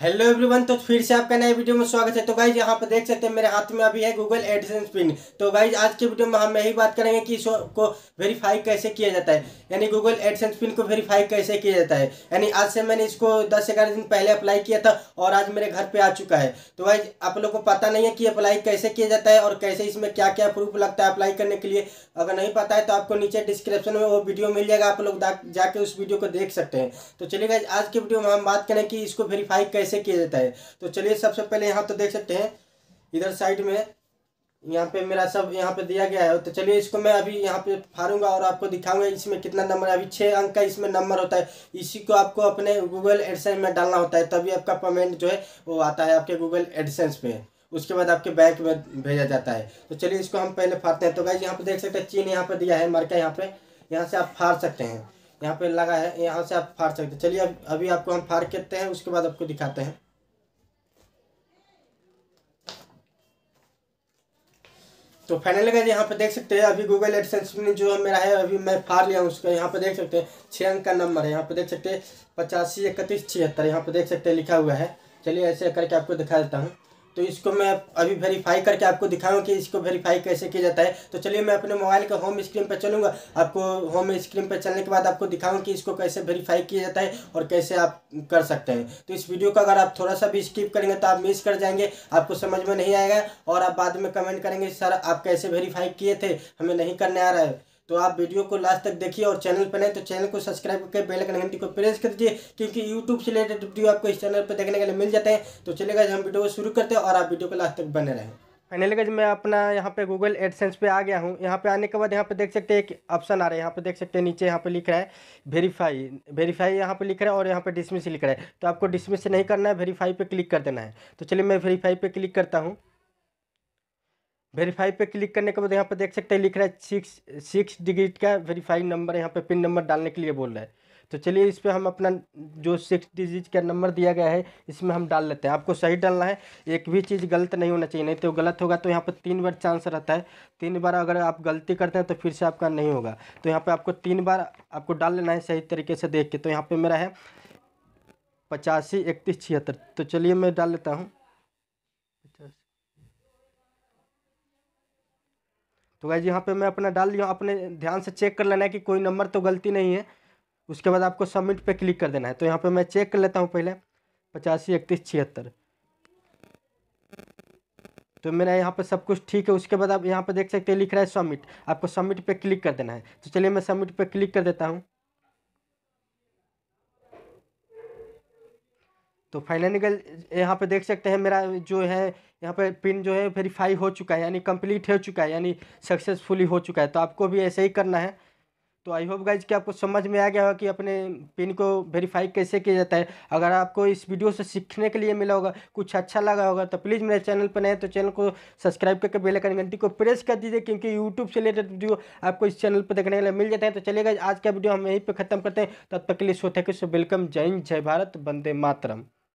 hello everyone तो फिर से आपका नए वीडियो में स्वागत है तो गाइज यहाँ पर देख सकते हैं मेरे हाथ में अभी है गूगल एडसेंस पिन तो गाइज आज के वीडियो में हम यही बात करेंगे कि इसको वेरीफाई कैसे किया जाता है यानी गूगल एडसेंस पिन को वेरीफाई कैसे किया जाता है यानी आज से मैंने इसको दस ग्यारह दिन पहले अप्लाई किया था और आज मेरे घर पर आ चुका है तो गाइज आप लोग को पता नहीं है कि अप्लाई कैसे किया जाता है और कैसे इसमें क्या क्या प्रूफ लगता है अप्लाई करने के लिए अगर नहीं पता है तो आपको नीचे डिस्क्रिप्शन में वो वीडियो मिल जाएगा आप लोग जाके उस वीडियो को देख सकते हैं तो चलिए गाइज आज के वीडियो में हम बात करें कि इसको वेरीफाई कैसे कैसे किया जाता है तो चलिए सबसे पहले यहाँ तो देख सकते हैं इधर साइड में यहाँ पे मेरा सब यहाँ पे दिया गया है तो चलिए इसको मैं अभी यहाँ पे फाड़ूंगा और आपको दिखाऊंगा इसमें कितना नंबर अभी छः अंक का इसमें नंबर होता है इसी को आपको अपने गूगल एडसेंस में डालना होता है तभी आपका पेमेंट जो है वो आता है आपके गूगल एडसेंस पे उसके बाद आपके बैंक में भेजा जाता है तो चलिए इसको हम पहले फाड़ते हैं तो भाई यहाँ पे देख सकते हैं चीन यहाँ पे दिया है मार्का यहाँ पे यहाँ से आप फाड़ सकते हैं यहाँ पे लगा है यहाँ से आप फाड़ सकते हैं चलिए अब अभी आपको हम फाड़ करते हैं उसके बाद आपको दिखाते हैं तो फाइनली गए यहाँ पे देख सकते हैं अभी गूगल एडसेंस में जो मेरा है अभी मैं फाड़ लिया हूँ उसका यहाँ पे देख सकते हैं छः अंक का नंबर है यहाँ पे देख सकते हैं पचासी इकतीस छिहत्तर यहाँ पे देख सकते हैं लिखा हुआ है चलिए ऐसे करके आपको दिखा देता हूँ तो इसको मैं अभी वेरीफाई करके आपको दिखाऊँ कि इसको वेरीफाई कैसे किया जाता है तो चलिए मैं अपने मोबाइल के होम स्क्रीन पर चलूँगा आपको होम स्क्रीन पर चलने के बाद आपको दिखाऊँ कि इसको कैसे वेरीफाई किया जाता है और कैसे आप कर सकते हैं तो इस वीडियो का अगर आप थोड़ा सा भी स्किप करेंगे तो आप मिस कर जाएंगे आपको समझ में नहीं आएगा और आप बाद में कमेंट करेंगे सर आप कैसे वेरीफाई किए थे हमें नहीं करने आ रहा है तो आप वीडियो को लास्ट तक देखिए और चैनल पर नहीं तो चैनल को सब्सक्राइब करके बेल आइकन घंटी को प्रेस कर दीजिए क्योंकि यूट्यूब से रिलेटेड वीडियो आपको इस चैनल पर देखने के लिए मिल जाते हैं तो चलेगा हम वीडियो को शुरू करते हैं और आप वीडियो को लास्ट तक बने रहें फाइनली गज मैं अपना यहाँ पे गूगल एडसेंस पे आ गया हूँ यहाँ पे आने के बाद यहाँ पे देख सकते हैं एक ऑप्शन आ रहा है यहाँ पे देख सकते हैं नीचे यहाँ पे लिख रहा है वेरीफाई वेरीफाई यहाँ पे लिख रहा है और यहाँ पे डिसमिस लिख रहा है तो आपको डिसमिस नहीं करना है वेरीफाई पे क्लिक कर देना है तो चलिए मैं वेरीफाई पे क्लिक करता हूँ वेरीफाई पे क्लिक करने के बाद यहाँ पे देख सकते हैं लिख रहा है सिक्स सिक्स डिजिट का वेरीफाई नंबर यहाँ पे पिन नंबर डालने के लिए बोल रहा है तो चलिए इस पर हम अपना जो सिक्स डिजिट का नंबर दिया गया है इसमें हम डाल लेते हैं आपको सही डालना है एक भी चीज़ गलत नहीं होना चाहिए नहीं तो गलत होगा तो यहाँ पर तीन बार चांस रहता है तीन बार अगर आप गलती करते हैं तो फिर से आपका नहीं होगा तो यहाँ पर आपको तीन बार आपको डाल लेना है सही तरीके से देख के तो यहाँ पर मेरा है पचासी इकतीस छिहत्तर तो चलिए मैं डाल लेता हूँ तो गाइज यहाँ पे मैं अपना डाल लिया अपने ध्यान से चेक कर लेना है कि कोई नंबर तो गलती नहीं है उसके बाद आपको सबमिट पे क्लिक कर देना है तो यहाँ पे मैं चेक कर लेता हूँ पहले पचासी इकतीस छिहत्तर तो मेरा यहाँ पे सब कुछ ठीक है उसके बाद आप यहाँ पे देख सकते हैं लिख रहा है सबमिट आपको सबमिट पे क्लिक कर देना है तो चलिए मैं सबमिट पे क्लिक कर देता हूँ तो फाइनल यहाँ पे देख सकते हैं मेरा जो है यहाँ पे पिन जो है वेरीफाई हो चुका है यानी कंप्लीट हो चुका है यानी सक्सेसफुली हो चुका है तो आपको भी ऐसे ही करना है तो आई होप गाइज कि आपको समझ में आ गया होगा कि अपने पिन को वेरीफाई कैसे किया जाता है अगर आपको इस वीडियो से सीखने के लिए मिला होगा कुछ अच्छा लगा होगा तो प्लीज़ मेरे चैनल पर नए तो चैनल को सब्सक्राइब करके बेल आइकन घंटी को प्रेस कर दीजिए क्योंकि यूट्यूब से रिलेटेड वीडियो आपको इस चैनल पर देखने के लिए मिल जाता है तो चलिए आज का वीडियो हम यहीं पर खत्म करते हैं तब तक के लिए थैंक यू सो वेलकम जय हिंद जय भारत बंदे मातरम